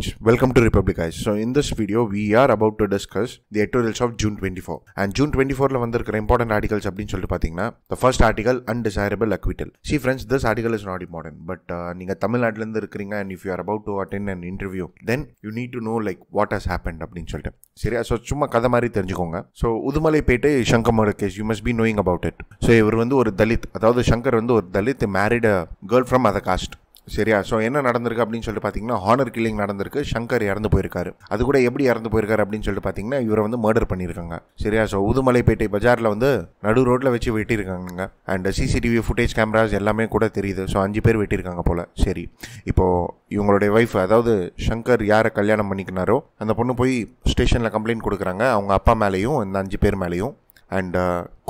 friends, welcome to Republic guys. So in this video, we are about to discuss the editorials of June 24. And June 24 la vandirukra important articles அப்படின்னு சொல்லிட்டு pathina the first article undesirable acquittal. See friends, this article is not important. But tamil nadu la இருந்து irukringa and if you are about to attend an interview, then you need to know like what has happened அப்படின்னு சொல்லிட்டு சரியா so சும்மா கதை மாதிரி தெரிஞ்சுக்கோங்க so Udumalaipettai சங்கமோட case you must be knowing about it so இவர் வந்து ஒரு தலித் அதாவது சங்கர் வந்து ஒரு Dalit married girl from other caste சரியா ஸோ என்ன நடந்திருக்கு அப்படின்னு சொல்லிட்டு பார்த்தீங்கன்னா ஹானர் கில்லிங் நடந்திருக்கு சங்கர் இறந்து போயிருக்காரு அது கூட எப்படி இறந்து போயிருக்காரு அப்படின்னு சொல்லிட்டு பார்த்தீங்கன்னா இவரை வந்து மர்டர் பண்ணியிருக்காங்க சரியா ஸோ உதுமலைப்பேட்டை பஜாரில் வந்து நடு ரோட்டில் வச்சு வெட்டியிருக்காங்க அண்ட் சிசிடிவி ஃபுட்டேஜ் கேமராஸ் எல்லாமே கூட தெரியுது ஸோ அஞ்சு பேர் வெட்டியிருக்காங்க போல் சரி இப்போது இவங்களுடைய ஒய்ஃப் அதாவது சங்கர் யாரை கல்யாணம் பண்ணிக்கினாரோ அந்த பொண்ணு போய் ஸ்டேஷனில் கம்ப்ளைண்ட் கொடுக்குறாங்க அவங்க அப்பா மேலேயும் இந்த அஞ்சு பேர் மேலேயும் அண்ட்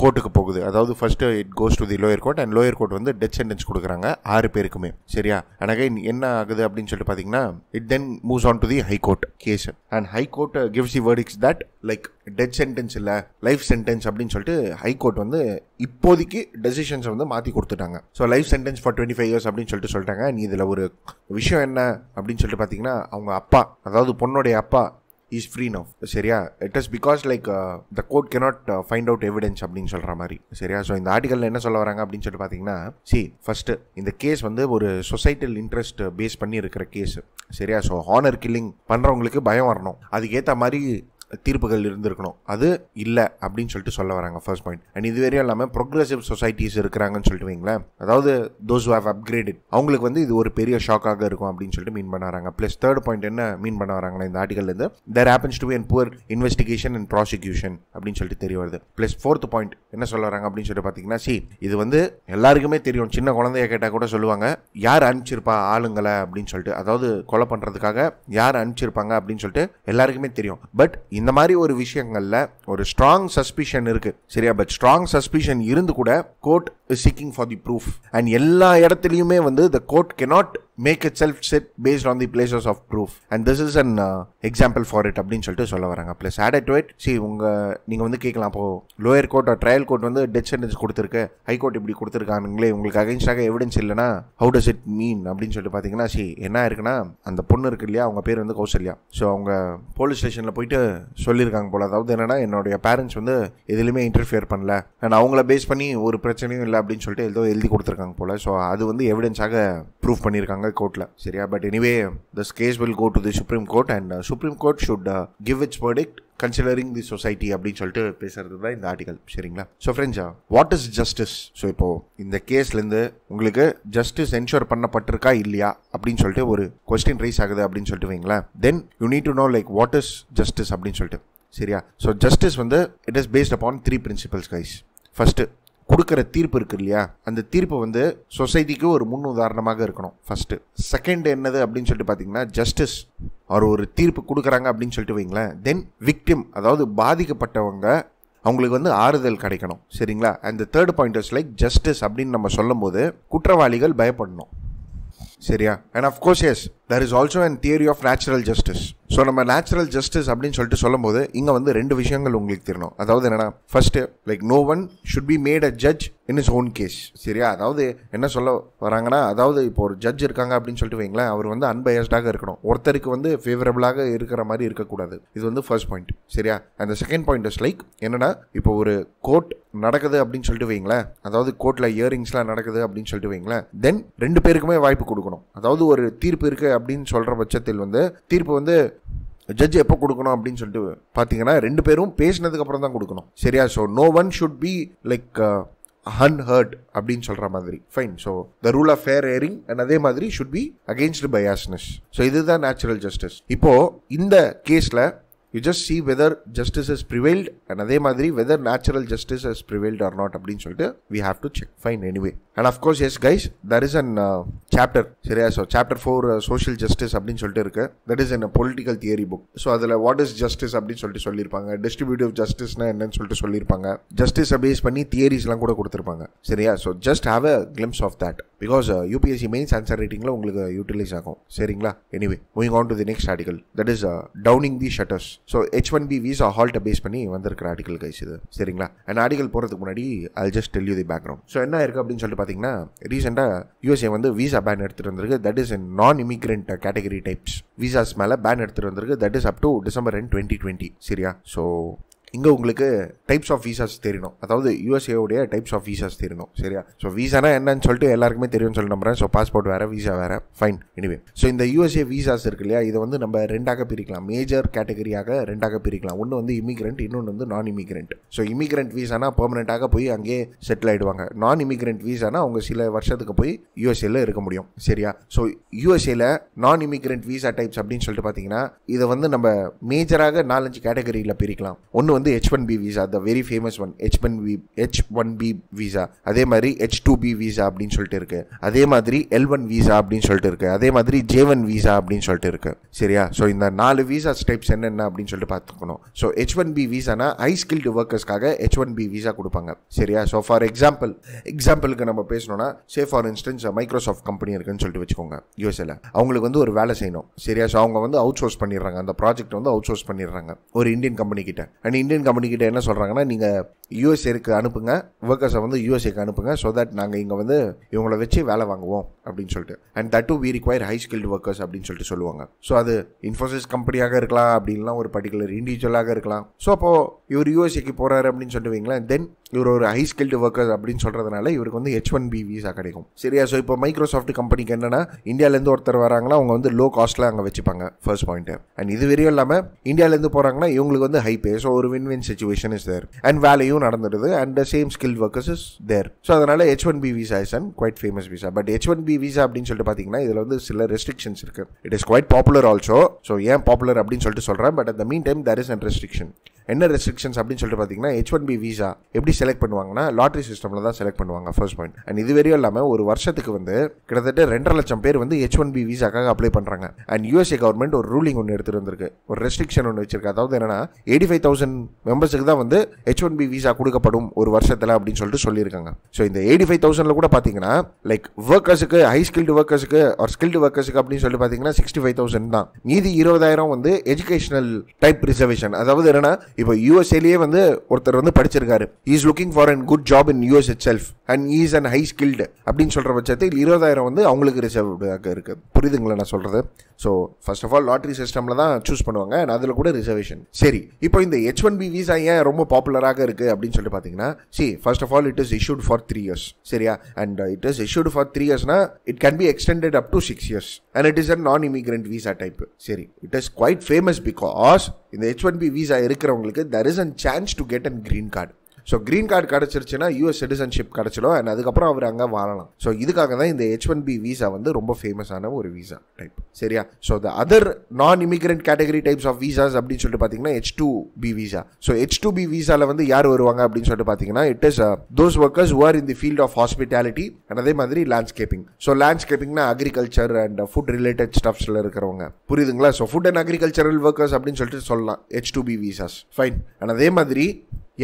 கோர்ட்டுக்கு uh, போகுது அதாவது first it goes to the lower court and lower court வந்து டெத் சென்டென்ஸ் கொடுக்குறாங்க ஆறு பேருக்குமே சரியா எனக்கு என்ன ஆகுது அப்படின்னு சொல்லிட்டு பார்த்தீங்கன்னா it then moves on to the high court case and high court gives the verdicts that like death sentence இல்லை லைஃப் சென்டென்ஸ் அப்படின்னு சொல்லிட்டு ஹை கோர்ட் வந்து இப்போதைக்கு டெசிஷன்ஸை வந்து மாற்றி கொடுத்துட்டாங்க so life sentence for twenty five years அப்படின்னு சொல்லிட்டு சொல்லிட்டாங்க இதில் ஒரு விஷயம் என்ன அப்படின்னு சொல்லிட்டு பார்த்தீங்கன்னா அவங்க அப்பா அதாவது பொண்ணுடைய அப்பா இஸ் ஃப்ரீ நவ் சரியா it is because like the court cannot find out evidence அப்படின்னு சொல்கிற மாதிரி சரியா ஸோ இந்த ஆர்டிகலில் என்ன சொல்ல வராங்க அப்படின்னு சொல்லிட்டு பார்த்தீங்கன்னா சி ஃபஸ்ட்டு இந்த கேஸ் வந்து ஒரு சொசைட்டல் இன்ட்ரெஸ்ட் பேஸ் பண்ணி இருக்கிற கேஸ் சரியா ஸோ ஹானர் கில்லிங் பண்ணுறவங்களுக்கு பயம் வரணும் அதுக்கேற்ற மாதிரி தீர்ப்புகள் இருந்திருக்கணும் அது இல்லை அப்படின்னு சொல்லிட்டு சொல்ல வராங்க ஃபர்ஸ்ட் பாயிண்ட் அண்ட் இது வரையும் இல்லாமல் ப்ரோக்ரஸிவ் சொசைட்டிஸ் இருக்கிறாங்கன்னு சொல்லிட்டு வைங்களேன் அதாவது தோஸ் ஹவ் அப்கிரேடட் அவங்களுக்கு வந்து இது ஒரு பெரிய ஷாக்காக இருக்கும் அப்படின்னு சொல்லிட்டு மீன் பண்ண வராங்க ப்ளஸ் தேர்ட் பாயிண்ட் என்ன மீன் பண்ண வராங்கன்னா இந்த ஆர்டிகல் இருந்து there happens to be and poor investigation and prosecution அப்படின்னு சொல்லிட்டு தெரிய வருது ப்ளஸ் ஃபோர்த் பாயிண்ட் என்ன சொல்ல வராங்க அப்படின்னு சொல்லிட்டு பார்த்தீங்கன்னா சி இது வந்து எல்லாருக்குமே தெரியும் சின்ன குழந்தைய கேட்டால் கூட சொல்லுவாங்க யார் அனுப்பிச்சிருப்பா ஆளுங்களை அப்படின்னு சொல்லிட்டு அதாவது கொலை பண்ணுறதுக்காக யார் அனுப்பிச்சிருப்பாங்க அப்படின்னு சொல்லிட்டு எல்லாருக்குமே தெரியும் பட் இந்த மாதிரி ஒரு விஷயங்களில் ஒரு ஸ்ட்ராங் சஸ்பிஷன் இருக்குது சரியா பட் ஸ்ட்ராங் சஸ்பிஷன் இருந்து கூட court is seeking for the proof and எல்லா இடத்துலையுமே வந்து the court cannot make itself set based on the places of proof and this is an example for it அப்படின்னு சொல்லிட்டு சொல்ல வராங்க plus add to it see உங்கள் நீங்கள் வந்து கேட்கலாம் இப்போ லோயர் கோர்ட் ட்ரையல் கோர்ட் வந்து டெத் சென்டென்ஸ் கொடுத்துருக்கு ஹை கோர்ட் இப்படி கொடுத்துருக்கானுங்களே உங்களுக்கு அகைன்ஸ்டாக எவிடன்ஸ் இல்லைனா ஹவு டஸ் இட் மீன் அப்படின்னு சொல்லிட்டு பார்த்தீங்கன்னா சி என்ன இருக்குன்னா அந்த பொண்ணு இருக்கு இல்லையா அவங்க பேர் வந்து கௌசல்யா ஸோ அவங்க போலீஸ் ஸ்டேஷனில் போயிட்டு சொல்லியிருக்காங்க போல் அதாவது என்னென்னா என்னுடைய பேரண்ட்ஸ் வந்து எதுலேயுமே இன்டர்ஃபியர் பண்ணல அண்ட் அவங்கள பேஸ் பண்ணி ஒரு பிரச்சனையும் இல்லை அப்படின்னு சொல்லிட்டு ஏதோ எழுதி கொடுத்துருக்காங்க போல் ஸோ அது வந்து எவிடன்ஸாக ப்ரூவ் பண்ணியிருக்காங்க போகிறாங்க கோர்ட்டில் சரியா but anyway this case will go to the supreme court and supreme court should give its verdict considering the society அப்படின்னு சொல்லிட்டு பேசுறது தான் இந்த ஆர்டிகல் சரிங்களா ஸோ ஃப்ரெண்ட்ஸா வாட் இஸ் ஜஸ்டிஸ் ஸோ இப்போ இந்த கேஸ்லேருந்து உங்களுக்கு ஜஸ்டிஸ் என்ஷூர் பண்ணப்பட்டிருக்கா இல்லையா அப்படின்னு சொல்லிட்டு ஒரு கொஸ்டின் ரைஸ் ஆகுது அப்படின்னு சொல்லிட்டு வைங்களேன் then you need to know like what is justice அப்படின்னு சொல்லிட்டு சரியா ஸோ ஜஸ்டிஸ் வந்து it is based upon three principles guys first கொடுக்குற தீர்ப்பு இருக்குது இல்லையா அந்த தீர்ப்பு வந்து சொசைட்டிக்கு ஒரு முன் உதாரணமாக இருக்கணும் ஃபஸ்ட்டு செகண்ட் என்னது அப்படின்னு சொல்லிட்டு பார்த்தீங்கன்னா ஜஸ்டிஸ் அவர் ஒரு தீர்ப்பு கொடுக்குறாங்க அப்படின்னு சொல்லிட்டு வைங்களேன் தென் விக்டிம் அதாவது பாதிக்கப்பட்டவங்க அவங்களுக்கு வந்து ஆறுதல் கிடைக்கணும் சரிங்களா அந்த third point is like justice அப்படின்னு நம்ம சொல்லும்போது குற்றவாளிகள் பயப்படணும் சரியா and of course yes there is also and theory of natural justice so நம்ம நேச்சுரல் ஜஸ்டிஸ் அப்படின்னு சொல்லிட்டு சொல்லும்போது இங்கே வந்து ரெண்டு விஷயங்கள் உங்களுக்கு தெரியணும் அதாவது என்னென்னா first like no one should be made a judge in his own case சரியா அதாவது என்ன சொல்ல வராங்கன்னா அதாவது இப்போ ஒரு ஜட்ஜ் இருக்காங்க அப்படின்னு சொல்லிட்டு வைங்களேன் அவர் வந்து அன்பயஸ்டாக இருக்கணும் ஒருத்தருக்கு வந்து ஃபேவரபிளாக இருக்கிற மாதிரி இருக்கக்கூடாது இது வந்து ஃபர்ஸ்ட் பாயிண்ட் சரியா அந்த செகண்ட் பாயிண்ட் இஸ் லைக் என்னன்னா இப்போ ஒரு கோர்ட் நடக்குது அப்படின்னு சொல்லிட்டு வைங்களேன் அதாவது கோர்ட்டில் இயரிங்ஸ்லாம் நடக்குது அப்படின்னு சொல்லிட்டு வைங்களேன் தென் ரெண்டு பேருக்குமே வாய்ப்பு கொடுக்கணும் அதாவது ஒரு தீர்ப்பு இருக்குது அப்படின்னு சொல்கிற பட்சத்தில் வந்து தீர்ப்பு வந்து ஜட்ஜ் எப்போ கொடுக்கணும் அப்படின்னு சொல்லிட்டு பார்த்தீங்கன்னா ரெண்டு பேரும் பேசினதுக்கு அப்புறம் தான் கொடுக்கணும் சரியா so no one should be like unheard அப்படின்னு சொல்கிற மாதிரி fine so the rule of fair hearing and அதே மாதிரி should be against biasness so இதுதான் நேச்சுரல் ஜஸ்டிஸ் இப்போது இந்த கேஸில் you just see whether justice is prevailed and அதே மாதிரி whether natural justice is prevailed or not அப்படின்னு சொல்லிட்டு we have to check fine anyway and of course yes guys there is an chapter சரியா so chapter four social justice அப்படின்னு சொல்லிட்டு இருக்கு that is an political theory book so அதில் what is justice அப்படின்னு சொல்லிட்டு சொல்லியிருப்பாங்க டிஸ்ட்ரிபியூட்டிவ் ஜஸ்டிஸ்னா என்னன்னு சொல்லிட்டு சொல்லியிருப்பாங்க ஜஸ்டிஸ் பேஸ் பண்ணி தியரிஸ்லாம் கூட கொடுத்துருப்பாங்க சரியா so just have a glimpse of that because UPSC mains answer ரைட்டிங்கில் உங்களுக்கு யூட்டிலைஸ் ஆகும் சரிங்களா anyway moving on to the next article that is downing the shutters so H one B visa ஹால்ட்டை base பண்ணி வந்திருக்கிற ஆர்டிகல் கைஸ் இது சரிங்களா and article போகிறதுக்கு முன்னாடி I just tell you the background so என்ன இருக்குது அப்படின்னு சொல்லிட்டு பார்த்தீங்கன்னா ரீசெண்டாக யூஎஸ்ஏ வந்து விசா பேன் எடுத்துகிட்டு வந்திருக்கு that is in non immigrant category types visas மேலே பேன் எடுத்துகிட்டு வந்திருக்கு that is up to December and twenty twenty சரியா ஸோ இங்கே உங்களுக்கு டைப்ஸ் ஆஃப் விசாஸ் தெரியணும் அதாவது யூஎஸ்ஏவுடைய டைப்ஸ் ஆஃப் விசாஸ் தெரியணும் சரியா ஸோ விசானா என்னன்னு சொல்லிட்டு எல்லாருக்குமே தெரியும்னு சொல்லி நம்புறேன் ஸோ பாஸ்போர்ட் வேறு விசா வேறு ஃபைன் எனிவே ஸோ இந்த யூஎஸ்ஏ விசாஸ் இருக்கு இல்லையா இதை வந்து நம்ம ரெண்டாக பிரிக்கலாம் மேஜர் கேட்டகரியாக ரெண்டாக பிரிக்கலாம் ஒன்று வந்து இமிகிரண்ட் இன்னொன்று வந்து நான் இமிகிரண்ட் ஸோ இமிகிரண்ட் விசானா பெர்மனெண்ட்டாக போய் அங்கேயே செட்டில் ஆகிடுவாங்க நான் இமிகிரண்ட் விசானா அவங்க சில வருஷத்துக்கு போய் யூஎஸ்ஏல இருக்க முடியும் சரியா ஸோ யூஎஸ்ஏல நான் இமிகிரண்ட் விசா டைப்ஸ் அப்படின்னு சொல்லிட்டு பார்த்தீங்கன்னா இதை வந்து நம்ம மேஜராக நாலஞ்சு கேட்டகரியில் பிரிக்கலாம் ஒன்று வந்து H one B visa the very famous one H one B H one B visa அதே மாதிரி ஹெச் டூ பி விசா அப்படின்னு சொல்லிட்டு இருக்கு அதே மாதிரி எல் ஒன் விசா அப்படின்னு சொல்லிட்டு இருக்கு அதே மாதிரி ஜே ஒன் விசா அப்படின்னு சொல்லிட்டு இருக்கு சரியா ஸோ இந்த நாலு விசா டைப்ஸ் என்னென்ன அப்படின்னு சொல்லிட்டு பார்த்துக்கணும் ஸோ ஹெச் ஒன் பி விசானா ஹை ஸ்கில்டு ஒர்க்கர்ஸ்க்காக ஹெச் ஒன் பி விசா கொடுப்பாங்க சரியா ஸோ ஃபார் எக்ஸாம்பிள் எக்ஸாம்பிளுக்கு நம்ம பேசணும்னா say for instance Microsoft company இருக்குன்னு சொல்லிட்டு வச்சுக்கோங்க யூஎஸ்ஏல அவங்களுக்கு வந்து ஒரு வேலை செய்யணும் சரியா ஸோ அவங்க வந்து அவுட் சோர்ஸ் பண்ணிடுறாங்க அந்த ப்ராஜெக்ட் வந்து அவுட் சோர்ஸ் பண்ணிடுறாங்க ஒரு இந்தியன் கம்பெனி கிட்ட அண்ட் இந்தியன் கம்பெனிக்கிட்ட என்ன சொல்கிறாங்கன்னா நீங்கள் யூஎஸ்ஏக்கு அனுப்புங்க ஒர்க்கர்ஸை வந்து யூஎஸ்ஏக்கு அனுப்புங்க ஸோ தட் நாங்கள் இங்கே வந்து இவங்களை வச்சு வேலை வாங்குவோம் அப்படின்னு சொல்லிட்டு and that too we require high skilled workers அப்படின்னு சொல்லிட்டு சொல்லுவாங்க ஸோ அது இன்ஃபோசிஸ் கம்பெனியாக இருக்கலாம் அப்படின்லாம் ஒரு பர்டிகுலர் இண்டிவிஜுவலாக இருக்கலாம் ஸோ அப்போது இவர் யூஎஸ்ஏக்கு போகிறாரு அப்படின்னு சொல்லுவீங்களேன் தென் இவர் ஒரு ஹை ஸ்கில்டு ஒர்க்கர் அப்படின்னு சொல்கிறதுனால இவருக்கு வந்து ஹெச் ஒன் பி விசா கிடைக்கும் சரியா ஸோ இப்போ மைக்ரோசாஃப்ட் கம்பெனிக்கு என்னென்னா இந்தியாவிலேருந்து ஒருத்தர் வராங்கன்னா அவங்க வந்து லோ காஸ்ட்டில் அங்கே வச்சுப்பாங்க ஃபர்ஸ்ட் பாயிண்ட்டு அண்ட் இது வரையும் இல்லாமல் இந்தியாவிலேருந்து போகிறாங்கன்னா இவங்களுக்கு வந்து ஹை பே ஸோ ஒரு win win situation is there and வேலையும் நடந்துடுது and same skill workers is there so அதனால் H one B visa is and quite famous visa but H one B visa அப்படின்னு சொல்லிட்டு பார்த்தீங்கன்னா இதில் வந்து சில ரெஸ்ட்ரிக்ஷன்ஸ் இருக்குது it is quite popular also so ஏன் பாப்புலர் அப்படின்னு சொல்லிட்டு சொல்கிறேன் but at the mean time there is and restriction என்ன ரெஸ்ட்ரிக்ஷன்ஸ் அப்படின்னு சொல்லிட்டு பார்த்தீங்கன்னா ஹெச் ஒன் பி விசா எப்படி செலக்ட் பண்ணுவாங்கன்னா லாட்ரி சிஸ்டமில் தான் செலக்ட் பண்ணுவாங்க ஃபர்ஸ்ட் பாயிண்ட் அண்ட் இது வரையும் இல்லாமல் ஒரு வருஷத்துக்கு வந்து கிட்டத்தட்ட ரெண்டரை லட்சம் பேர் வந்து ஹெச் ஒன் பி விசாக்காக அப்ளை பண்ணுறாங்க அண்ட் யூஎஸ்ஏ கவர்மெண்ட் ஒரு ரூலிங் ஒன்று எடுத்துகிட்டு வந்திருக்கு ஒரு ரெஸ்ட்ரிக்ஷன் ஒன்று வச்சிருக்கு அதாவது என்னன்னா எயிட்டி ஃபைவ் தௌசண்ட் மெம்பர்ஸுக்கு தான் வந்து ஹெச் ஒன் பி விசா கொடுக்கப்படும் ஒரு வருஷத்தில் அப்படின்னு சொல்லிட்டு சொல்லியிருக்காங்க ஸோ இந்த எயிட்டி ஃபைவ் தௌசண்டில் கூட பார்த்தீங்கன்னா லைக் ஒர்க்கர்ஸுக்கு ஹை ஸ்கில்டு ஒர்க்கர்ஸுக்கு ஒரு ஸ்கில்டு ஒர்க்கர்ஸுக்கு அப்படின்னு சொல்லிட்டு பார்த்தீங்கன்னா சிக்ஸ்டி ஃபைவ் தௌசண்ட் தான் மீதி இருபதாயிரம் வந்து எஜுகேஷனல் டைப் ரிசர்வேஷன் அதாவது என்னன்னா இப்போ யூஎஸ்ஏலேயே வந்து ஒருத்தர் வந்து படிச்சிருக்காரு is looking for an good job in US itself and is and high skilled அப்படின்னு சொல்கிற பட்சத்தில் இருபதாயிரம் வந்து அவங்களுக்கு ரிசர்வ்டாக இருக்குது புரியுதுங்களா நான் சொல்கிறது so first of all lottery சிஸ்டமில் தான் சூஸ் பண்ணுவாங்க அண்ட் அதில் கூட ரிசர்வேஷன் சரி இப்போ இந்த ஹெச் ஒன் பி விசா ஏன் ரொம்ப பாப்புலராக இருக்குது அப்படின்னு சொல்லிட்டு பார்த்தீங்கன்னா see first of all it is issued for three years சரியா and it is issued for three இயர்ஸ்னா it can be extended up to six years and it is a non immigrant visa type சரி it is quite famous because இந்த H one B visa இருக்கிறவங்க there is a chance to get a green card so green card கிடச்சிருச்சுன்னா US citizenship கிடச்சிடும் and அதுக்கப்புறம் அவர் அங்கே வாழலாம் so இதுக்காக தான் இந்த ஹெச் ஒன் பி விசா வந்து ரொம்ப ஃபேமஸான ஒரு விசா டைப் சரியா so the other non immigrant category types of visas அப்படின்னு சொல்லிட்டு பார்த்தீங்கன்னா H two B visa so H two B விசாவில் வந்து யார் வருவாங்க அப்படின்னு சொல்லிட்டு பார்த்தீங்கன்னா it is those workers are in the field of hospitality and அதே மாதிரி லேண்ட்ஸ்கேப்பிங் ஸோ லேண்ட்ஸ்கேப்பிங்னா அக்ரிகல்ச்சர் அண்ட் ஃபுட் ரிலேட்டட் ஸ்டப்ஸில் இருக்கிறவங்க புரியுதுங்களா so food and agricultural workers அப்படின்னு சொல்லிட்டு சொல்லலாம் H two B visas fine and அதே மாதிரி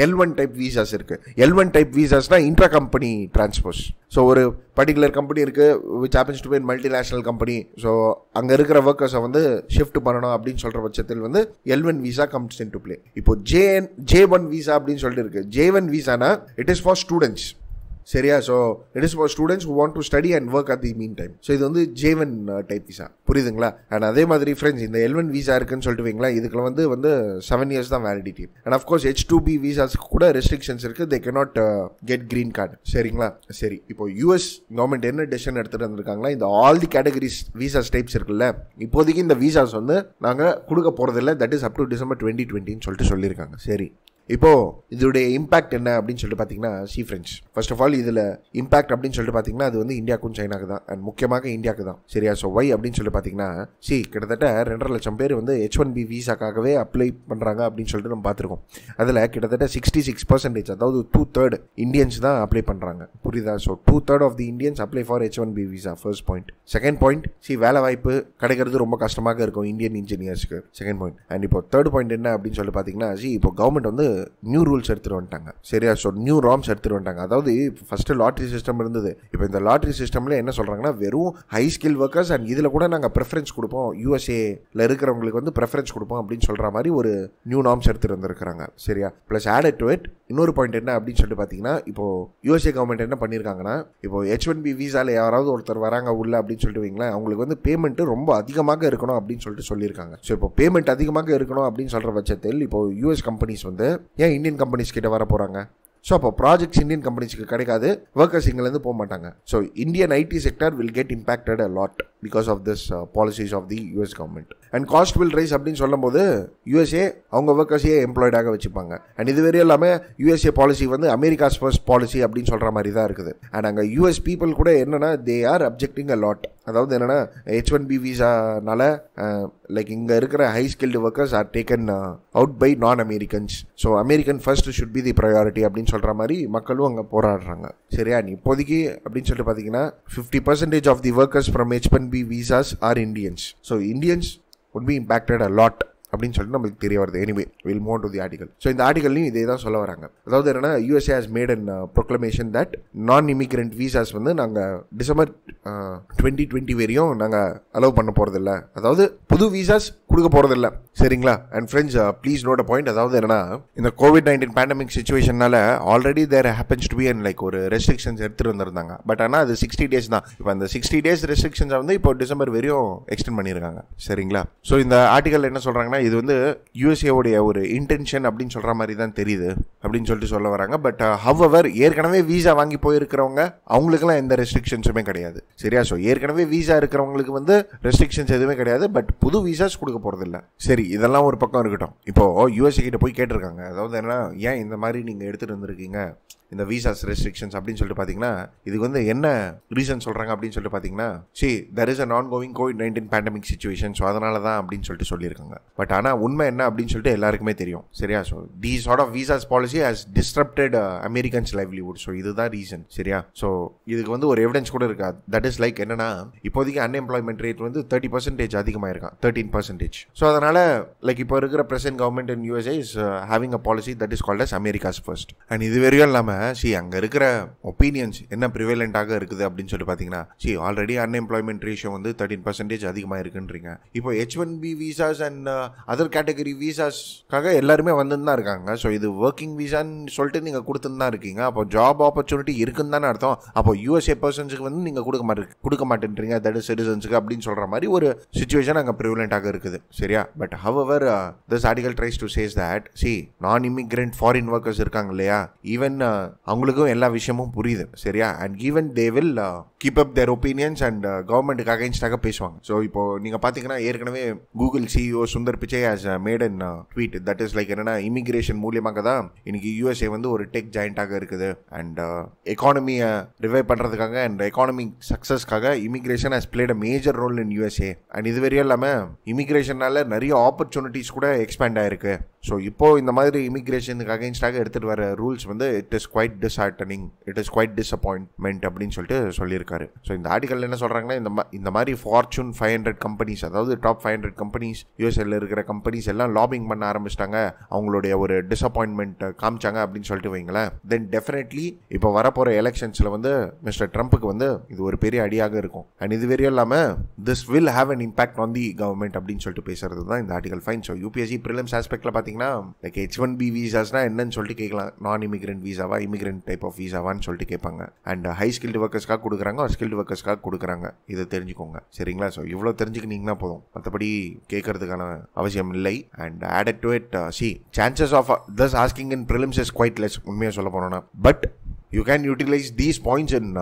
எல் ஒன் டைப் விசாஸ் இருக்குது எல் ஒன் டைப் விசாஸ்னால் இன்ட்ரா கம்பெனி டிரான்ஸ்போர்ஸ் ஸோ ஒரு பர்டிகுலர் கம்பெனி இருக்குது which happens to be multinational company so அங்கே இருக்கிற ஒர்க்கர்ஸை வந்து ஷிஃப்ட் பண்ணணும் அப்படின்னு சொல்கிற பட்சத்தில் வந்து L one visa comes into play இப்போ J N J one visa அப்படின்னு சொல்லிட்டு இருக்குது ஜே ஒன் விசானா இட் இஸ் ஃபார் ஸ்டூடெண்ட்ஸ் சரியா so it is for students who want to study and work at the mean time so இது வந்து J one type visa புரியுதுங்களா and அதே மாதிரி ஃப்ரெண்ட்ஸ் இந்த எல்வன் விசா இருக்குன்னு சொல்லிட்டு வைங்களா இதுக்குள்ள வந்து வந்து செவன் இயர்ஸ் தான் validity and of course H two B விசாஸ்க்கு கூட ரெஸ்ட்ரிக்ஷன்ஸ் இருக்குது they can not get green card சரிங்களா சரி இப்போ யூஎஸ் கவர்மெண்ட் என்ன டெசிஷன் எடுத்துகிட்டு வந்திருக்காங்களா இந்த all the categories visas types இருக்குல்ல இப்போதைக்கு இந்த விசாஸ் வந்து நாங்கள் கொடுக்க போகிறதில்ல that is up to December twenty டுவெண்ட்டின்னு சொல்லிட்டு சொல்லியிருக்காங்க சரி இப்போது இதோடைய இம்பாக்ட் என்ன அப்படின்னு சொல்லிட்டு பார்த்தீங்கன்னா see friends first of all இதில் இம்பாக்ட் அப்படின்னு சொல்லிட்டு பார்த்தீங்கன்னா அது வந்து இந்தியாவுக்கும் சைனாக்கு தான் அண்ட் முக்கியமாக இந்தியாவுக்கு தான் சரியா ஸோ ஒய் அப்படின்னு சொல்லிட்டு பார்த்தீங்கன்னா சி கிட்டத்தட்ட ரெண்டரை லட்சம் பேர் வந்து ஹெச் ஒன் பி விசாக்காகவே அப்ளை பண்ணுறாங்க அப்படின்னு சொல்லிட்டு நம்ம பார்த்துருக்கோம் அதில் கிட்டத்தட்ட சிக்ஸ்டி சிக்ஸ் பர்சன்டேஜ் அதாவது டூ தேர்ட் இந்தியன்ஸ் தான் அப்ளை பண்ணுறாங்க புரியுதா so two third of the Indians apply for H one B visa first point second point see வேலை வாய்ப்பு கிடைக்கிறது ரொம்ப கஷ்டமாக இருக்கும் இந்தியன் இன்ஜினியர்ஸ்க்கு செகண்ட் பாயிண்ட் அண்ட் இப்போ தேர்ட் பாயிண்ட் என்ன அப்படின்னு சொல்லி பார்த்தீங்கன்னா சி இப்போ கவர்மெண்ட் வந்து நியூ ரூல்ஸ் எடுத்துகிட்டு வந்துட்டாங்க சரியா ஸோ நியூ ராம்ஸ் எடுத்துகிட்டு வந்துட்டாங்க அதாவது ஃபஸ்ட்டு லாட்ரி சிஸ்டம் இருந்தது இப்போ இந்த லாட்ரி சிஸ்டமில் என்ன சொல்கிறாங்கன்னா வெறும் ஹை ஸ்கில் ஒர்க்கர்ஸ் அண்ட் இதில் கூட நாங்கள் ப்ரிஃபரன்ஸ் கொடுப்போம் யூஎஸ்ஏல இருக்கிறவங்களுக்கு வந்து ப்ரிஃபரன்ஸ் கொடுப்போம் அப்படின்னு சொல்கிற மாதிரி ஒரு நியூ நார்ம்ஸ் எடுத்துகிட்டு வந்திருக்கிறாங்க சரியா ப்ளஸ் ஆட் டு இட் இன்னொரு பாயிண்ட் என்ன அப்படின்னு சொல்லிட்டு பார்த்தீங்கன்னா இப்போ யூஎஸ்ஏ கவர்மெண்ட் என்ன பண்ணியிருக்காங்கன்னா இப்போ ஹெச் ஒன் பி விசாவில் யாராவது ஒருத்தர் வராங்க உள்ள அப்படின்னு சொல்லிட்டு வைங்களேன் அவங்களுக்கு வந்து பேமெண்ட்டு ரொம்ப அதிகமாக இருக்கணும் அப்படின்னு சொல்லிட்டு சொல்லியிருக்காங்க ஸோ இப்போ பேமெண்ட் அதிகமாக இருக்கணும் அப்படின்னு சொல்கிற பட்சத்தில் இப்போ யூஎஸ் கம்பெனிஸ் வந்து ஏன் இந்தியன் கம்பெனிஸ் கிட்ட வர போகிறாங்க ஸோ அப்போ ப்ராஜெக்ட்ஸ் இந்தியன் கம்பெனிஸ்க்கு கிடைக்காது ஒர்க்கர்ஸ் இங்கேருந்து போக மாட்டாங்க so Indian IT sector will get impacted a lot because of this policies of the US government and cost will rise அப்படின்னு சொல்லும்போது யூஎஸ்ஏ அவங்க ஒர்க்கர்ஸையே எம்ப்ளாய்டாக வச்சுப்பாங்க அண்ட் இதுவரை இல்லாமல் யூஎஸ்ஏ பாலிசி வந்து அமெரிக்காஸ் ஃபர்ஸ்ட் பாலிசி அப்படின்னு சொல்கிற மாதிரி தான் இருக்குது அண்ட் அங்கே யூஎஸ் பீப்புள் கூட என்னென்னா they are objecting a lot அதாவது என்னென்னா ஹெச் ஒன் பி விசானால லைக் uh, இங்கே இருக்கிற high skilled workers are taken out by non Americans so American first should be the priority அப்படின்னு சொல்கிற மாதிரி மக்களும் அங்கே போராடுறாங்க சரியா இப்போதைக்கு அப்படின்னு சொல்லிட்டு பார்த்தீங்கன்னா fifty percentage of the workers from H one visas are Indians. So Indians would be impacted a lot அப்படின்னு சொல்லிட்டு நம்மளுக்கு தெரிய வருது anyway will move to the article so இந்த ஆர்டிகல்லையும் இதே தான் சொல்ல வராங்க அதாவது என்னன்னா USA has made and proclamation that non immigrant visas வந்து நாங்கள் டிசம்பர் டுவெண்ட்டி டுவெண்ட்டி வரையும் நாங்கள் அலோவ் பண்ண போகிறதில்ல அதாவது புது விசாஸ் கொடுக்க போகிறதில்ல சரிங்களா and friends please note a point அதாவது என்னன்னா இந்த கோவிட் நைன்டீன் பேண்டமிக் சுச்சுவேஷனால already there happens to be and like ஒரு ரெஸ்ட்ரிக்ஷன்ஸ் எடுத்துகிட்டு வந்திருந்தாங்க பட் ஆனால் அது சிக்ஸ்டி டேஸ் தான் இப்போ அந்த சிக்ஸ்டி டேஸ் ரெஸ்ட்ரிக்ஷன்ஸை வந்து இப்போ டிசம்பர் வரையும் எக்ஸ்டெண்ட் பண்ணியிருக்காங்க சரிங்களா ஸோ இந்த ஆர்டிகல் என்ன சொல்கிறாங்கன்னா இது வந்து யூஎஸ்ஏவுடைய ஒரு இன்டென்ஷன் அப்படின்னு சொல்கிற மாதிரி தான் தெரியுது அப்படின்னு சொல்லிட்டு சொல்ல வராங்க பட் அவர் uh, ஏற்கனவே வீசா வாங்கி போயிருக்கிறவங்க அவங்களுக்குலாம் எந்த ரெஸ்ட்ரிக்ஷன்ஸுமே கிடையாது சரியா ஸோ ஏற்கனவே வீசா இருக்கிறவங்களுக்கு வந்து ரெஸ்ட்ரிக்ஷன்ஸ் எதுவுமே கிடையாது பட் புது வீசாஸ் கொடுக்க போகிறதில்ல சரி இதெல்லாம் ஒரு பக்கம் இருக்கட்டும் இப்போது யூஎஸ்ஏ கிட்ட போய் கேட்டிருக்காங்க அதாவது என்ன ஏன் இந்த மாதிரி நீங்கள் எடுத்துகிட்டு வந்திருக்கீங்க இந்த விசாஸ் ரெஸ்ட்ரிக்ஷன்ஸ் அப்படின்னு சொல்லிட்டு பார்த்தீங்கன்னா இதுக்கு வந்து என்ன ரீசன் சொல்கிறாங்க அப்படின்னு சொல்லிட்டு பார்த்தீங்கன்னா see there is a non going COVID nineteen pandemic situation so அதனால தான் அப்படின்னு சொல்லிட்டு சொல்லியிருக்காங்க பட் ஆனால் உண்மை என்ன அப்படின்னு சொல்லிட்டு எல்லாருக்குமே தெரியும் சரியா so the sort of visas policy has disrupted Americans livelihood so இதுதான் ரீசன் சரியா ஸோ இதுக்கு வந்து ஒரு எவிடன்ஸ் கூட இருக்கா தட் இஸ் லைக் என்னன்னா இப்போதைக்கு அன்எம்ப்ளாய்மெண்ட் ரேட் வந்து தேர்ட்டி பர்சன்டேஜ் அதிகமாக இருக்கான் தேர்ட்டீன் பர்சன்டேஜ் ஸோ அதனால லைக் இப்போ இருக்கிற present government in USA is having a policy that is called as America's first and இது வரையும் இல்லாமல் ஷி அங்கே இருக்கிற ஒப்பீனியன்ஸ் என்ன ப்ரிவேலண்ட்டாக இருக்குது அப்படின்னு சொல்லி பார்த்தீங்கன்னா ஷி ஆல்ரெடி அன்எம்ப்ளாய்மெண்ட் ரேஷியோ வந்து தேர்ட்டின் பர்சன்டேஜ் அதிகமாக இருக்குன்றீங்க இப்போ H one B visas and other category விசாஸ்க்காக எல்லாருமே வந்துன்னு தான் இருக்காங்க ஸோ இது ஒர்க்கிங் விசான்னு சொல்லிட்டு நீங்கள் கொடுத்துன்னு தான் இருக்கீங்க அப்போ ஜாப் ஆப்பர்ச்சுனிட்டி இருக்குன்னு தானே அர்த்தம் அப்போ யூஎஸ்ஏ பர்சன்ஸுக்கு வந்து நீங்கள் கொடுக்க மாட்டே கொடுக்க மாட்டேன்றீங்க தட் இஸ் சிட்டிசன்ஸுக்கு அப்படின்னு சொல்கிற மாதிரி ஒரு சுச்சுவேஷன் அங்கே ப்ரிவலண்ட்டாக இருக்குது சரியா பட் அவர் this article tries to says that see non immigrant foreign workers இருக்காங்க இல்லையா ஈவன் அவங்களுக்கும் எல்லா விஷயமும் புரியுது சரியா and even they will keep up their opinions and கவர்மெண்ட்டுக்கு அகேன்ஸ்டாக பேசுவாங்க ஸோ இப்போ நீங்கள் பார்த்தீங்கன்னா ஏற்கனவே Google CEO Sundar Pichai has made and tweet that is like என்னன்னா இமிகிரேஷன் மூலியமாக தான் இன்னைக்கு யூஎஸ்ஏ வந்து ஒரு டெக் ஜாயிண்ட்டாக இருக்குது அண்ட் எக்கானமியை ரிவைவ் பண்ணுறதுக்காக அண்ட் எக்கானமிக் சக்ஸஸ்க்காக immigration has played a major role in USA and இது வரையும் இல்லாமல் இமிகிரேஷனால் நிறைய ஆப்பர்ச்சுனிட்டிஸ் கூட எக்ஸ்பேண்ட் ஆயிருக்கு ஸோ இப்போது இந்த மாதிரி இமிக்ரேஷனுக்கு அகேன்ஸ்டாக எடுத்துகிட்டு வர ரூல்ஸ் வந்து it is quite disheartening it is quite disappointment அப்படின்னு சொல்லிட்டு சொல்லியிருக்காரு ஸோ இந்த ஆர்டிகல் என்ன சொல்கிறாங்கன்னா இந்த இந்த மாதிரி ஃபார்ச்சூன் ஃபைவ் ஹண்ட்ரட் கம்பெனிஸ் அதாவது டாப் ஃபைவ் ஹண்ட்ரட் கம்பெனிஸ் யூஎஸ்எல் இருக்கிற கம்பெனிஸ் எல்லாம் லாபிங் பண்ண ஆரம்பிச்சிட்டாங்க அவங்களுடைய ஒரு டிஸப்பாயின்மெண்ட் காமிச்சாங்க அப்படின்னு சொல்லிட்டு வைங்களேன் தென் டெஃபினெட்லி இப்போ வரப்போகிற எலெக்ஷன்ஸில் வந்து மிஸ்டர் ட்ரம்ப்புக்கு வந்து இது ஒரு பெரிய அடியாக இருக்கும் அண்ட் இது வெறும் இல்லாமல் this will have an impact on the government அப்படின்னு சொல்லிட்டு பேசுறது தான் இந்த article fine so UPSC prelims ஆஸ்பெக்டில் பார்த்தீங்க பார்த்தீங்கன்னா லைக் ஹெச் ஒன் பி விசாஸ்னா என்னன்னு சொல்லிட்டு கேட்கலாம் நான் இமிகிரண்ட் விசாவா இமிகிரண்ட் டைப் ஆஃப் விசாவான்னு சொல்லிட்டு கேட்பாங்க அண்ட் ஹை ஸ்கில்டு ஒர்க்கர்ஸ்க்காக கொடுக்குறாங்க ஒரு ஸ்கில்டு ஒர்க்கர்ஸ்க்காக கொடுக்குறாங்க இதை தெரிஞ்சுக்கோங்க சரிங்களா ஸோ இவ்வளோ தெரிஞ்சுக்கினீங்கன்னா போதும் மற்றபடி கேட்கறதுக்கான அவசியம் இல்லை and added to it see chances of this asking in prelims is quite less உண்மையாக சொல்ல போனோம்னா but you can utilize these points in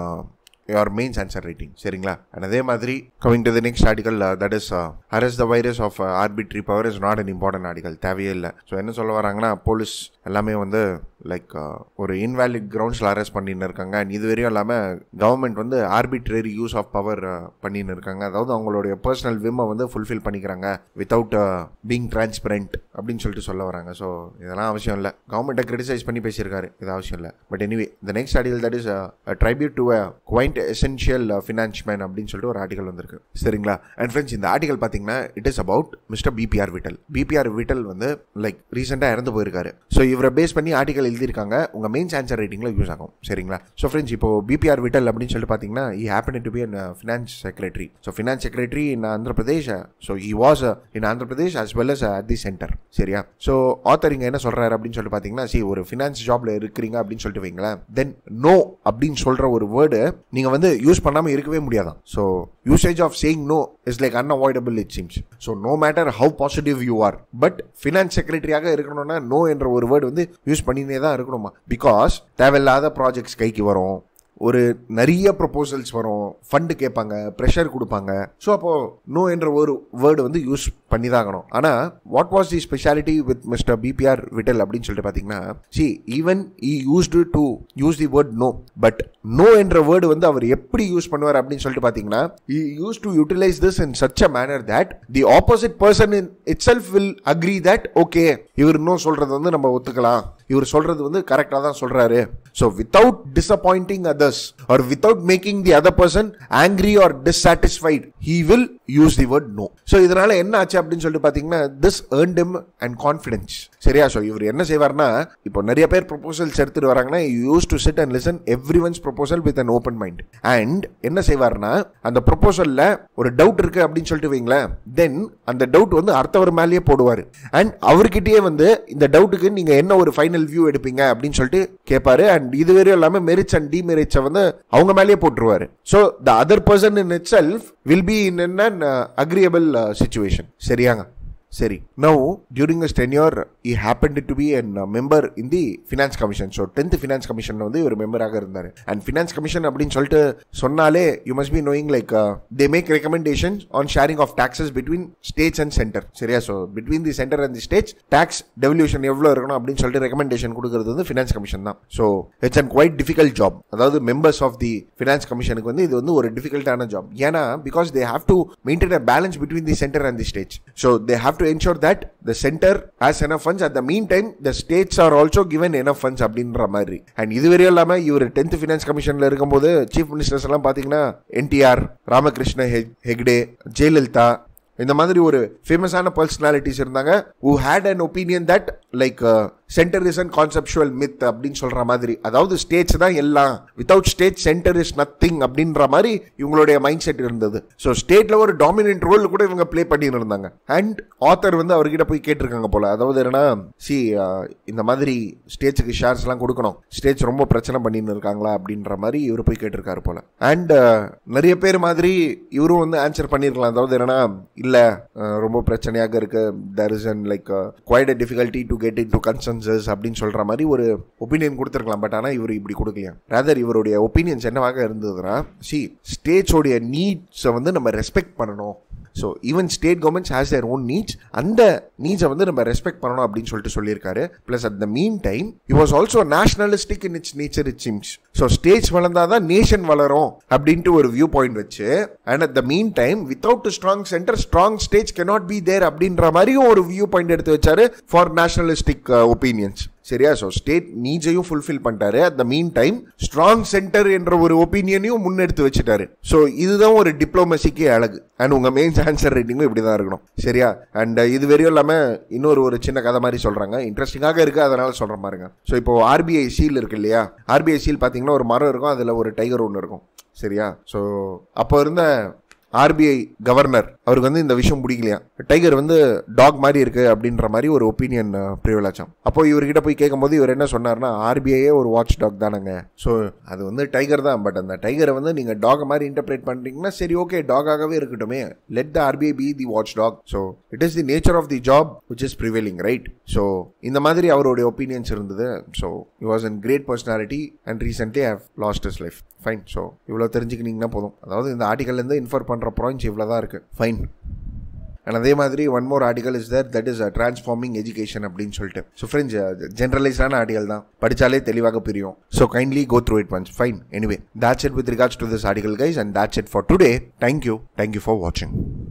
your mains answer writing சரிங்களா அண்ட் அதே மாதிரி coming to the next article that is arrest the virus of arbitrary power is not an important article தேவையே இல்லை so என்ன சொல்ல வராங்கன்னா police எல்லாமே வந்து லைக் uh, ஒரு இன்வேலிட் கிரவுண்ட்ஸில் அரெஸ்ட் பண்ணின்னு இருக்காங்க அண்ட் இது வரையும் இல்லாமல் கவர்மெண்ட் வந்து ஆர்பிட்ரரி யூஸ் ஆஃப் பவர் பண்ணின்னு இருக்காங்க அதாவது அவங்களுடைய பர்சனல் விம்மை வந்து ஃபுல்ஃபில் பண்ணிக்கிறாங்க வித்தவுட் பீங் டிரான்ஸ்பரண்ட் அப்படின்னு சொல்லிட்டு சொல்ல வராங்க ஸோ இதெல்லாம் அவசியம் இல்லை கவர்மெண்ட்டை கிரிட்டிசைஸ் பண்ணி பேசியிருக்காரு இது அவசியம் இல்லை but anyway the next article that is tribute to a quintessential finance man அப்படின்னு சொல்லிட்டு ஒரு ஆர்டிகல் வந்திருக்கு சரிங்களா அண்ட் ஃப்ரெண்ட்ஸ் இந்த ஆர்டிகல் பார்த்தீங்கன்னா it is about mister BPR Vittal BPR Vittal வந்து லைக் ரீசெண்டாக இறந்து போயிருக்காரு ஸோ இவரை பேஸ் பண்ணி ஆர்டிகல் எழுதியிருக்காங்க உங்கள் மெயின் சான்சர் ரைட்டிங்கில் யூஸ் ஆகும் சரிங்களா ஸோ ஃப்ரெண்ட்ஸ் இப்போ பிபிஆர் விட்டல் அப்படின்னு சொல்லிட்டு பார்த்தீங்கன்னா he happen to be an finance secretary so finance secretary in Andhra Pradesh so he was in Andhra Pradesh as well as at the center சரியா ஸோ ஆத்தர் இங்கே என்ன சொல்கிறாரு அப்படின்னு சொல்லிட்டு பார்த்தீங்கன்னா சரி ஒரு ஃபினான்ஸ் ஜாப்ல இருக்கிறீங்க அப்படின்னு சொல்லிட்டு வைங்களேன் தென் நோ அப்படின்னு சொல்கிற ஒரு வேர்டு நீங்கள் வந்து யூஸ் பண்ணாமல் இருக்கவே முடியாதான் so usage of saying no is like unavoidable it seems so no matter how positive you are but finance செக்ரட்டரியாக இருக்கணும்னா நோ என்ற ஒரு வேர்டு வந்து யூஸ் பண்ணினே தான் இருக்கணுமா பிகாஸ் தேவையில்லாத ப்ராஜெக்ட்ஸ் கைக்கு வரும் ஒரு நிறைய ப்ரொபோசல்ஸ் வரும் ஃபண்டு கேட்பாங்க ப்ரெஷர் கொடுப்பாங்க ஸோ அப்போது நோ என்ற ஒரு வேர்டு வந்து யூஸ் பண்ணி தான் ஆகணும் ஆனால் what was the speciality with mister BPR Vittal அப்படின்னு சொல்லிட்டு பார்த்தீங்கன்னா see even he used to use the word no but no என்ற வேர்டு வந்து அவர் எப்படி யூஸ் பண்ணுவார் அப்படின்னு சொல்லிட்டு பார்த்தீங்கன்னா he use to utilise this in such a manner that the opposite person in itself will agree that okay இவர் இன்னும் சொல்கிறது வந்து நம்ம ஒத்துக்கலாம் இவர் சொல்றது வந்து கரெக்டாக தான் சொல்றாரு so without disappointing others or without making the other person angry or dissatisfied, he will use the word no so இதனால என்ன ஆச்சு அப்படின்னு சொல்லிட்டு பார்த்தீங்கன்னா this earned him and confidence சரியா ஸோ இவர் என்ன செய்வார்னா இப்போ நிறைய பேர் ப்ரொபோசல்ஸ் எடுத்துட்டு வராங்கன்னா use to sit and listen every one's proposal with an open mind and என்ன செய்வார்னா அந்த ப்ரொபோசலில் ஒரு டவுட் இருக்கு அப்படின்னு சொல்லிட்டு வைங்களேன் தென் அந்த டவுட் வந்து அடுத்தவர் மேலேயே போடுவார் அண்ட் அவர்கிட்டயே வந்து இந்த டவுட்டுக்கு நீங்கள் என்ன ஒரு ஃபைனல் வியூ எடுப்பீங்க அப்படின்னு சொல்லிட்டு கேட்பாரு அண்ட் இதுவரையும் இல்லாமல் மெரிட்ஸ் அண்ட் டிமெரிட்ஸை வந்து அவங்க மேலேயே போட்டுருவாரு so the other person in itself will be in an agreeable situation சரியாங்க no during his ten tenure, he happen to be a member in the finance commission so tenth finance commission வந்து ஒரு மெம்பராக இருந்தார் and finance commission அப்படின்னு சொல்லிட்டு சொன்னாலே you must be knowing like they make recommendation on sharing of taxes between states and centre சரியா so between the centre and the states tax devolution எவ்வளோ இருக்கணும் அப்படின்னு சொல்லிட்டு ரெக்கமெண்டேஷன் கொடுக்குறது வந்து ஃபினான்ஸ் கமிஷன் தான் so it's and quite difficult job அதாவது members of the finance கமிஷனுக்கு வந்து இது வந்து ஒரு டிஃபிகல்ட்டான ஜாப் ஏன்னா because they have to maintain a balance between the centre and the states so they have to ensure the centre center has enough funds at the meantime the states are also given enough funds அப்படின்ற மாதிரி and இதுவரையும் இல்லாமல் இவர் tenth finance கமிஷனில் இருக்கும்போது chief ministers எல்லாம் பார்த்தீங்கன்னா என்டிஆர் ராமகிருஷ்ண ஹெக்டே ஜெயலலிதா இந்த மாதிரி ஒரு ஃபேமஸான பர்சனாலிட்டிஸ் இருந்தாங்க who had an opinion that like centre and conceptual myth அப்படின்னு சொல்ற மாதிரி அதாவது ஸ்டேஜ் தான் எல்லாம் without states centre is nothing அப்படின்ற மாதிரி இவங்களுடைய மைண்ட் செட் இருந்தது ஸோ ஸ்டேட்ல ஒரு டாமினன்ட் ரோல் கூட இவங்க பிளே பண்ணிட்டு இருந்தாங்க அண்ட் ஆத்தர் வந்து அவர்கிட்ட போய் கேட்டிருக்காங்க போல அதாவது என்னன்னா சி இந்த மாதிரி ஸ்டேஜுக்கு ஷேர்ஸ்லாம் கொடுக்கணும் ஸ்டேஜ் ரொம்ப பிரச்சனை பண்ணின்னு இருக்காங்களா அப்படின்ற மாதிரி இவர் போய் கேட்டிருக்காரு போல அண்ட் நிறைய பேர் மாதிரி இவரும் வந்து ஆன்சர் பண்ணியிருக்கலாம் அதாவது என்னன்னா இல்லை ரொம்ப பிரச்சனையாக இருக்கு there is and like quite difficulty to get into consensus influencers அப்படின்னு சொல்கிற மாதிரி ஒரு ஒப்பீனியன் கொடுத்துருக்கலாம் பட் ஆனால் இவர் இப்படி கொடுக்கலையா ரேதர் இவருடைய ஒப்பீனியன்ஸ் என்னவாக இருந்ததுன்னா சி ஸ்டேஜோடைய நீட்ஸை வந்து நம்ம ரெஸ்பெக்ட் பண்ணணும் so even state governments has their own needs அந்த நீட்ஸை வந்து நம்ம ரெஸ்பெக்ட் பண்ணணும் அப்படின்னு சொல்லிட்டு சொல்லியிருக்காரு plus at the mean meantime it was also nationalistic in its nature it seems so states வளர்ந்தா தான் நேஷன் வளரும் அப்படின்ட்டு ஒரு வியூ பாயிண்ட் வச்சு and at the mean meantime without strong centre strong states cannot be there அப்படின்ற மாதிரியும் ஒரு viewpoint எடுத்து வச்சாரு ஃபார் நேஷனலிஸ்டிக் ஒப்பீனியன்ஸ் சரியா ஸோ ஸ்டேட் நீஜையும் ஃபுல்ஃபில் பண்ணிட்டாரு at the mean meantime strong centre என்ற ஒரு ஒப்பீனியனையும் முன்னெடுத்து வச்சுட்டாரு ஸோ இதுதான் ஒரு டிப்ளமசிக்கே அழகு அண்ட் உங்கள் மெயின்ஸ் ஆன்சர் ரேட்டிங்கும் இப்படி தான் இருக்கணும் சரியா அண்ட் uh, இது வரையும் இல்லாமல் இன்னொரு ஒரு சின்ன கதை மாதிரி சொல்கிறாங்க இன்ட்ரெஸ்டிங்காக இருக்குது அதனால் சொல்கிற மாதிரிங்க ஸோ இப்போ ஆர்பிஐ சீல் இருக்கு இல்லையா ஆர்பிஐ சீல் பார்த்தீங்கன்னா ஒரு மரம் இருக்கும் அதில் ஒரு டைகர் ஒன்று இருக்கும் சரியா ஸோ அப்போ இருந்த ஆர்பிஐ கவர்னர் அவருக்கு வந்து இந்த விஷயம் பிடிக்கலையா டைகர் வந்து டாக் மாதிரி இருக்கு அப்படின்ற மாதிரி ஒரு ஒப்பீனியன் பிரிவலாச்சம் அப்போ இவர்கிட்ட போய் கேட்கும்போது இவர் என்ன சொன்னார்னா ஆர்பிஐயே ஒரு வாட்ச் டாக் தானங்க ஸோ அது வந்து டைகர் தான் பட் அந்த டைகரை வந்து நீங்கள் டாக் மாதிரி இன்டர்பிரேட் பண்றீங்கன்னா சரி ஓகே டாகாகவே இருக்கட்டும் let the RBI be the watchdog so it is the nature of the job which is prevailing right so இந்த மாதிரி அவருடைய ஒப்பீனியன்ஸ் இருந்தது so he was an great personality and recently have lost his life fine so இவ்வளோ தெரிஞ்சுக்கினீங்கன்னா போதும் அதாவது இந்த ஆர்டிகல்லேருந்து infer பண்ண பண்ணுற பாயிண்ட்ஸ் இவ்வளோ தான் இருக்குது ஃபைன் அண்ட் அதே மாதிரி one more article is there that is transforming education அப்படின்னு சொல்லிட்டு ஸோ ஃப்ரெண்ட்ஸ் ஜென்ரலைஸான ஆர்டிகல் தான் படித்தாலே தெளிவாக பிரியும் so kindly go through it once fine anyway that's it with regards to this article guys and that's it for today thank you thank you for வாட்சிங்